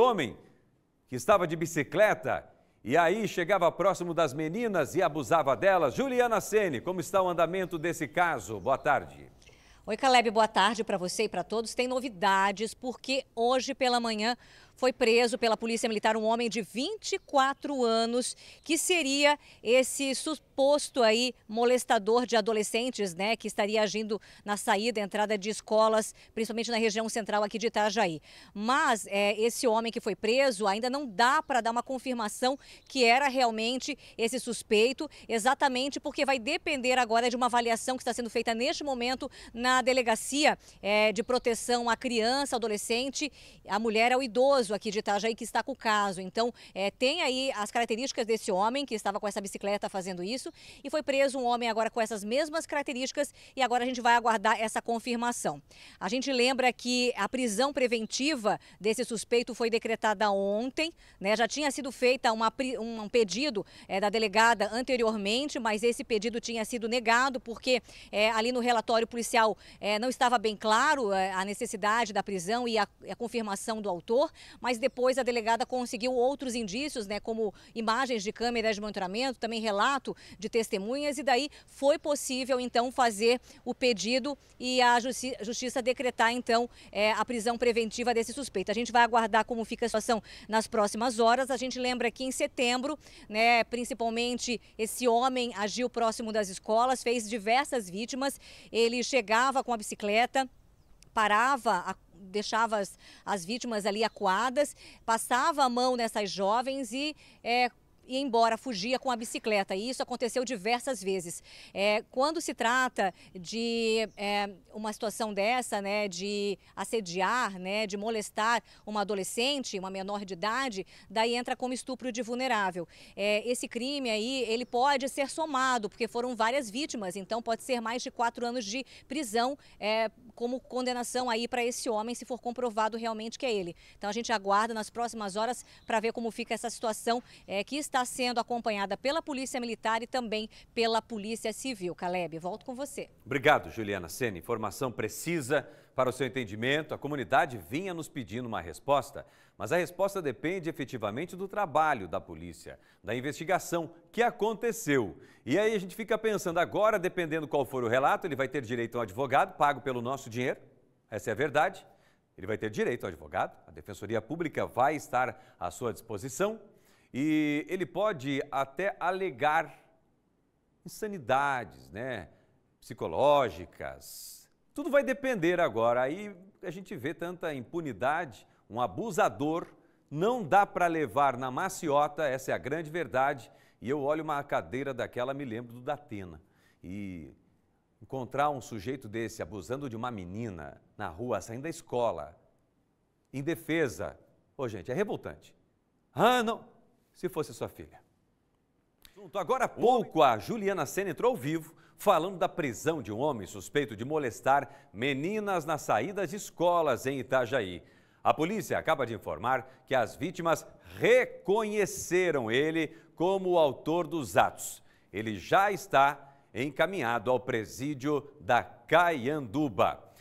homem que estava de bicicleta e aí chegava próximo das meninas e abusava delas. Juliana Sene, como está o andamento desse caso? Boa tarde. Oi, Caleb, boa tarde para você e para todos. Tem novidades, porque hoje pela manhã foi preso pela Polícia Militar um homem de 24 anos, que seria esse suposto aí molestador de adolescentes, né, que estaria agindo na saída, e entrada de escolas, principalmente na região central aqui de Itajaí. Mas é, esse homem que foi preso ainda não dá para dar uma confirmação que era realmente esse suspeito, exatamente porque vai depender agora de uma avaliação que está sendo feita neste momento na delegacia é, de proteção à criança, adolescente, à mulher, ao idoso idoso aqui de Itajaí que está com o caso. Então, é, tem aí as características desse homem que estava com essa bicicleta fazendo isso e foi preso um homem agora com essas mesmas características e agora a gente vai aguardar essa confirmação. A gente lembra que a prisão preventiva desse suspeito foi decretada ontem, né? Já tinha sido feita uma, um pedido é, da delegada anteriormente, mas esse pedido tinha sido negado porque é, ali no relatório policial é, não estava bem claro é, a necessidade da prisão e a, a confirmação do autor, mas depois a delegada conseguiu outros indícios, né, como imagens de câmeras de monitoramento, também relato de testemunhas, e daí foi possível então fazer o pedido e a justi justiça decretar então é, a prisão preventiva desse suspeito. A gente vai aguardar como fica a situação nas próximas horas. A gente lembra que em setembro, né, principalmente esse homem agiu próximo das escolas, fez diversas vítimas. Ele chegava com a bicicleta parava a deixava as, as vítimas ali acuadas, passava a mão nessas jovens e é, e embora, fugia com a bicicleta. E isso aconteceu diversas vezes. É, quando se trata de é, uma situação dessa, né, de assediar, né, de molestar uma adolescente, uma menor de idade, daí entra como estupro de vulnerável. É, esse crime aí, ele pode ser somado, porque foram várias vítimas, então pode ser mais de quatro anos de prisão é, como condenação aí para esse homem, se for comprovado realmente que é ele. Então a gente aguarda nas próximas horas para ver como fica essa situação é, que está sendo acompanhada pela Polícia Militar e também pela Polícia Civil. Caleb, volto com você. Obrigado, Juliana Senna. Informação precisa. Para o seu entendimento, a comunidade vinha nos pedindo uma resposta, mas a resposta depende efetivamente do trabalho da polícia, da investigação que aconteceu. E aí a gente fica pensando, agora, dependendo qual for o relato, ele vai ter direito a um advogado pago pelo nosso dinheiro? Essa é a verdade. Ele vai ter direito ao advogado, a Defensoria Pública vai estar à sua disposição e ele pode até alegar insanidades né, psicológicas, tudo vai depender agora. Aí a gente vê tanta impunidade, um abusador não dá para levar na maciota, essa é a grande verdade. E eu olho uma cadeira daquela, me lembro do Datena. E encontrar um sujeito desse abusando de uma menina na rua, saindo da escola, indefesa, ô oh, gente, é revoltante. Ah, não, se fosse sua filha assunto. Agora há pouco, a Juliana Senna entrou ao vivo falando da prisão de um homem suspeito de molestar meninas nas saídas de escolas em Itajaí. A polícia acaba de informar que as vítimas reconheceram ele como o autor dos atos. Ele já está encaminhado ao presídio da Caianduba.